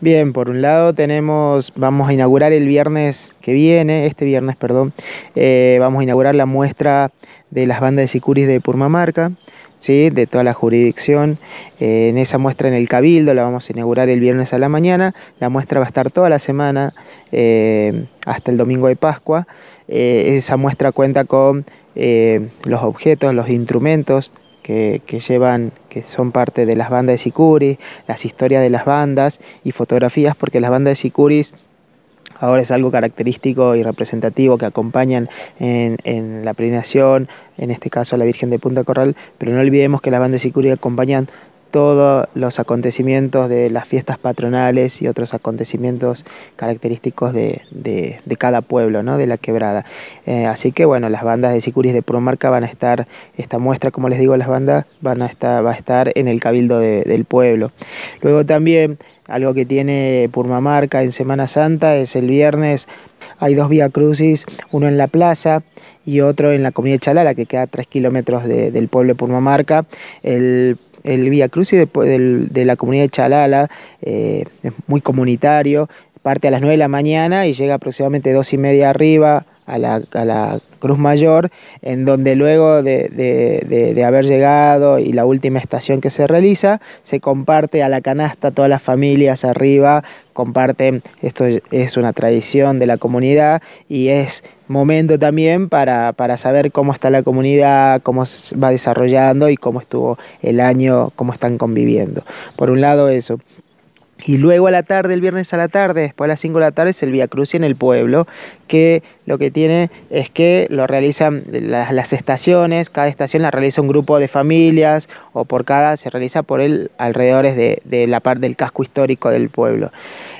Bien, por un lado tenemos, vamos a inaugurar el viernes que viene, este viernes, perdón, eh, vamos a inaugurar la muestra de las bandas de sicuris de Purmamarca, ¿sí? de toda la jurisdicción. Eh, en esa muestra en el Cabildo la vamos a inaugurar el viernes a la mañana. La muestra va a estar toda la semana eh, hasta el domingo de Pascua. esa muestra cuenta con los objetos, los instrumentos que llevan que son parte de las bandas de Sicuris, las historias de las bandas y fotografías, porque las bandas de Sicuris ahora es algo característico y representativo que acompañan en, la peregrinación, en este caso a la Virgen de Punta Corral, pero no olvidemos que las bandas de Sicuri acompañan todos los acontecimientos de las fiestas patronales y otros acontecimientos característicos de, cada pueblo, ¿no? de la quebrada. Eh, así que bueno, las bandas de Sicuris de Purumarca van a estar, esta muestra, como les digo, las bandas van a estar, va a estar en el cabildo del pueblo. Luego también algo que tiene Purmamarca en Semana Santa es el viernes hay dos vía crucis, uno en la plaza y otro en la de Chalala, que queda a tres kilómetros del pueblo de Purmamarca. El el Vía Crucis de, de, la comunidad de Chalala eh, es muy comunitario, parte a las 9 de la mañana y llega aproximadamente dos y media arriba, a la, Cruz Mayor, en donde luego de, haber llegado y la última estación que se realiza, se comparte a la canasta todas las familias arriba, comparten, esto es una tradición de la comunidad y es momento también para, saber cómo está la comunidad, cómo se va desarrollando y cómo estuvo el año, cómo están conviviendo. Por un lado eso. Y luego a la tarde, el viernes a la tarde, después a las 5 de la tarde, es el Vía Cruz en el pueblo, que lo que tiene es que lo realizan las, estaciones, cada estación la realiza un grupo de familias o por cada se realiza por el alrededor de, la parte del casco histórico del pueblo.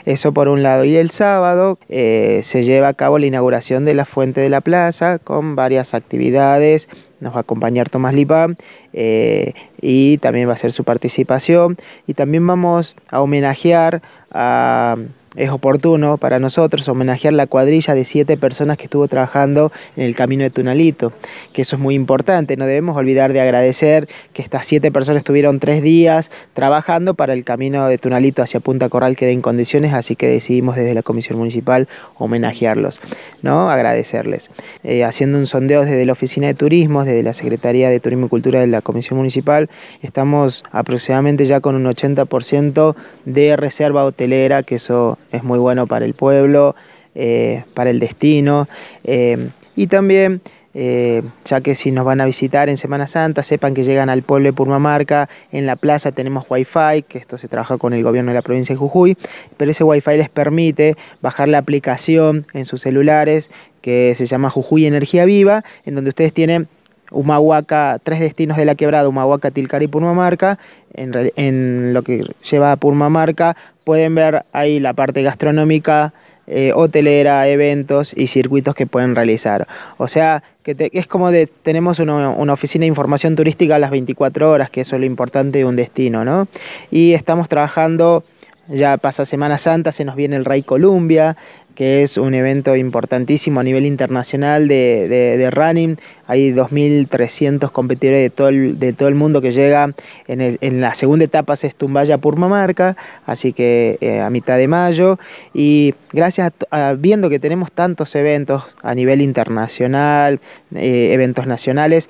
Eso por un lado. Y el sábado eh, se lleva a cabo la inauguración de la Fuente de la Plaza con varias actividades. Nos va a acompañar Tomás Lipán eh, y también va a ser su participación. Y también vamos a homenajear a es oportuno para nosotros homenajear la cuadrilla de siete personas que estuvo trabajando en el camino de Tunalito, que eso es muy importante, no debemos olvidar de agradecer que estas siete personas estuvieron tres días trabajando para el camino de Tunalito hacia Punta Corral que en condiciones, así que decidimos desde la Comisión Municipal homenajearlos, ¿no? agradecerles. Eh, haciendo un sondeo desde la Oficina de Turismo, desde la Secretaría de Turismo y Cultura de la Comisión Municipal, estamos aproximadamente ya con un 80% de reserva hotelera, que eso es muy bueno para el pueblo, eh, para el destino. Eh, y también, eh, ya que si nos van a visitar en Semana Santa, sepan que llegan al pueblo de Purmamarca, en la plaza tenemos Wi-Fi, que esto se trabaja con el gobierno de la provincia de Jujuy, pero ese Wi-Fi les permite bajar la aplicación en sus celulares, que se llama Jujuy Energía Viva, en donde ustedes tienen Humahuaca, tres destinos de la quebrada, Humahuaca, Tilcara y Purmamarca, en, en, lo que lleva a Purmamarca, pueden ver ahí la parte gastronómica, eh, hotelera, eventos y circuitos que pueden realizar. O sea, que es como de, tenemos una, una, oficina de información turística a las 24 horas, que eso es lo importante de un destino, ¿no? Y estamos trabajando, ya pasa Semana Santa, se nos viene el Rey Columbia, que es un evento importantísimo a nivel internacional de, running. Hay 2.300 competidores de todo, el, de todo el mundo que llega. En, en la segunda etapa se Estumbaya Purmamarca, así que eh, a mitad de mayo. Y gracias a, viendo que tenemos tantos eventos a nivel internacional, eh, eventos nacionales.